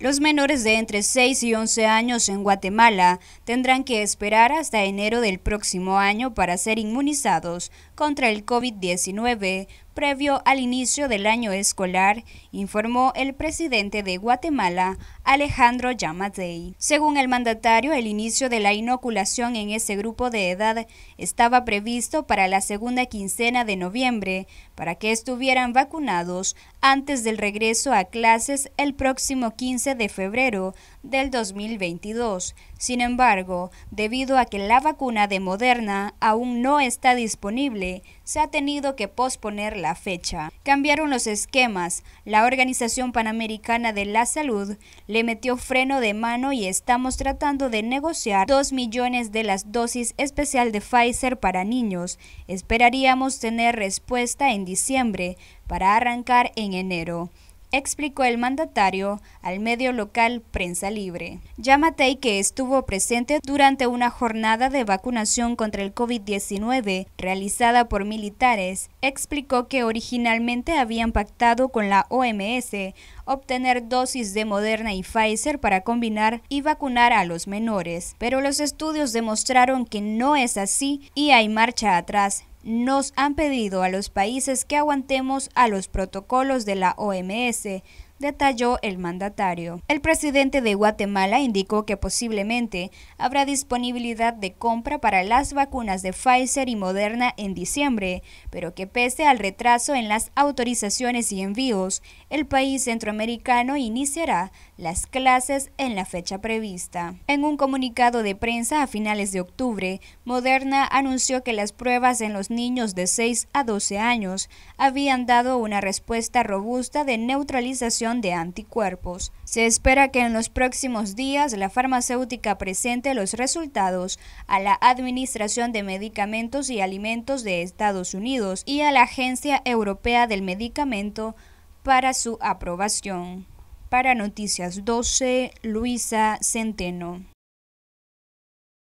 Los menores de entre 6 y 11 años en Guatemala tendrán que esperar hasta enero del próximo año para ser inmunizados contra el COVID-19 previo al inicio del año escolar, informó el presidente de Guatemala, Alejandro Yamatei. Según el mandatario, el inicio de la inoculación en ese grupo de edad estaba previsto para la segunda quincena de noviembre, para que estuvieran vacunados antes del regreso a clases el próximo 15 de febrero del 2022. Sin embargo, debido a que la vacuna de Moderna aún no está disponible, se ha tenido que posponer la fecha. Cambiaron los esquemas, la Organización Panamericana de la Salud le metió freno de mano y estamos tratando de negociar 2 millones de las dosis especial de Pfizer para niños. Esperaríamos tener respuesta en diciembre, para arrancar en enero explicó el mandatario al medio local Prensa Libre. Yamatei, que estuvo presente durante una jornada de vacunación contra el COVID-19 realizada por militares, explicó que originalmente habían pactado con la OMS obtener dosis de Moderna y Pfizer para combinar y vacunar a los menores, pero los estudios demostraron que no es así y hay marcha atrás nos han pedido a los países que aguantemos a los protocolos de la OMS detalló el mandatario. El presidente de Guatemala indicó que posiblemente habrá disponibilidad de compra para las vacunas de Pfizer y Moderna en diciembre, pero que pese al retraso en las autorizaciones y envíos, el país centroamericano iniciará las clases en la fecha prevista. En un comunicado de prensa a finales de octubre, Moderna anunció que las pruebas en los niños de 6 a 12 años habían dado una respuesta robusta de neutralización de anticuerpos. Se espera que en los próximos días la farmacéutica presente los resultados a la Administración de Medicamentos y Alimentos de Estados Unidos y a la Agencia Europea del Medicamento para su aprobación. Para Noticias 12, Luisa Centeno.